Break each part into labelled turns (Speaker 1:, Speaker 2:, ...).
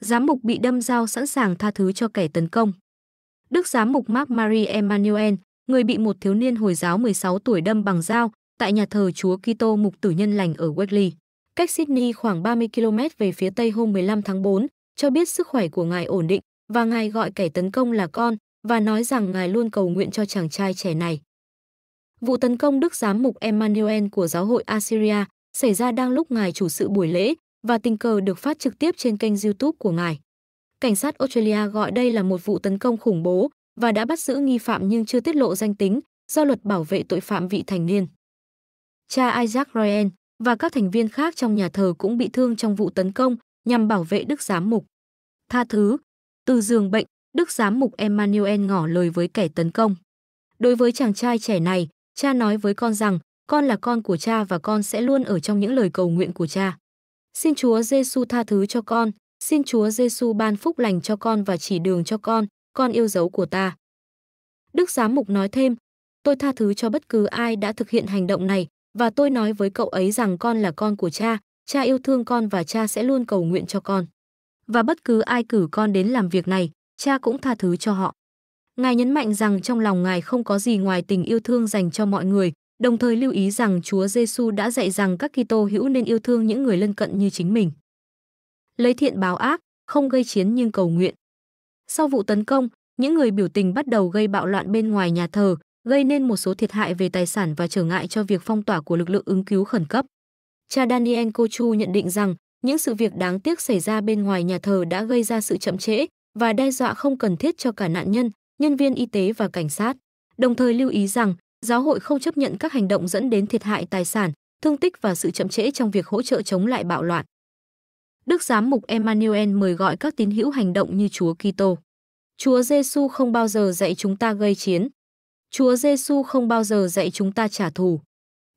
Speaker 1: giám mục bị đâm dao sẵn sàng tha thứ cho kẻ tấn công. Đức giám mục Mark Marie Emmanuel, người bị một thiếu niên Hồi giáo 16 tuổi đâm bằng dao tại nhà thờ Chúa Kitô Mục Tử Nhân Lành ở Wegley, cách Sydney khoảng 30 km về phía Tây hôm 15 tháng 4, cho biết sức khỏe của ngài ổn định và ngài gọi kẻ tấn công là con và nói rằng ngài luôn cầu nguyện cho chàng trai trẻ này. Vụ tấn công Đức Giám mục Emmanuel của giáo hội Assyria xảy ra đang lúc ngài chủ sự buổi lễ và tình cờ được phát trực tiếp trên kênh YouTube của ngài. Cảnh sát Australia gọi đây là một vụ tấn công khủng bố và đã bắt giữ nghi phạm nhưng chưa tiết lộ danh tính do luật bảo vệ tội phạm vị thành niên. Cha Isaac Ryan và các thành viên khác trong nhà thờ cũng bị thương trong vụ tấn công nhằm bảo vệ Đức Giám Mục. Tha thứ, từ giường bệnh, Đức Giám Mục Emmanuel ngỏ lời với kẻ tấn công. Đối với chàng trai trẻ này, cha nói với con rằng con là con của cha và con sẽ luôn ở trong những lời cầu nguyện của cha. Xin Chúa Giêsu tha thứ cho con, xin Chúa Giêsu ban phúc lành cho con và chỉ đường cho con, con yêu dấu của ta. Đức giám mục nói thêm, tôi tha thứ cho bất cứ ai đã thực hiện hành động này và tôi nói với cậu ấy rằng con là con của cha, cha yêu thương con và cha sẽ luôn cầu nguyện cho con. Và bất cứ ai cử con đến làm việc này, cha cũng tha thứ cho họ. Ngài nhấn mạnh rằng trong lòng Ngài không có gì ngoài tình yêu thương dành cho mọi người, đồng thời lưu ý rằng Chúa Giêsu đã dạy rằng các Kitô hữu nên yêu thương những người lân cận như chính mình. Lấy thiện báo ác, không gây chiến nhưng cầu nguyện. Sau vụ tấn công, những người biểu tình bắt đầu gây bạo loạn bên ngoài nhà thờ, gây nên một số thiệt hại về tài sản và trở ngại cho việc phong tỏa của lực lượng ứng cứu khẩn cấp. Cha Daniel Kochu nhận định rằng những sự việc đáng tiếc xảy ra bên ngoài nhà thờ đã gây ra sự chậm trễ và đe dọa không cần thiết cho cả nạn nhân, nhân viên y tế và cảnh sát. Đồng thời lưu ý rằng Giáo hội không chấp nhận các hành động dẫn đến thiệt hại tài sản, thương tích và sự chậm trễ trong việc hỗ trợ chống lại bạo loạn. Đức giám mục Emmanuel mời gọi các tín hữu hành động như Chúa Kitô. Chúa Giêsu không bao giờ dạy chúng ta gây chiến. Chúa Giêsu không bao giờ dạy chúng ta trả thù.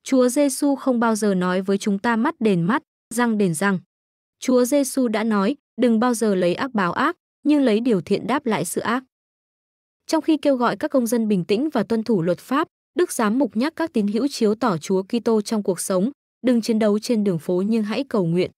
Speaker 1: Chúa Giêsu không bao giờ nói với chúng ta mắt đền mắt, răng đền răng. Chúa Giêsu đã nói, đừng bao giờ lấy ác báo ác, nhưng lấy điều thiện đáp lại sự ác. Trong khi kêu gọi các công dân bình tĩnh và tuân thủ luật pháp, Đức Giám Mục nhắc các tín hữu chiếu tỏ Chúa Kitô trong cuộc sống, đừng chiến đấu trên đường phố nhưng hãy cầu nguyện.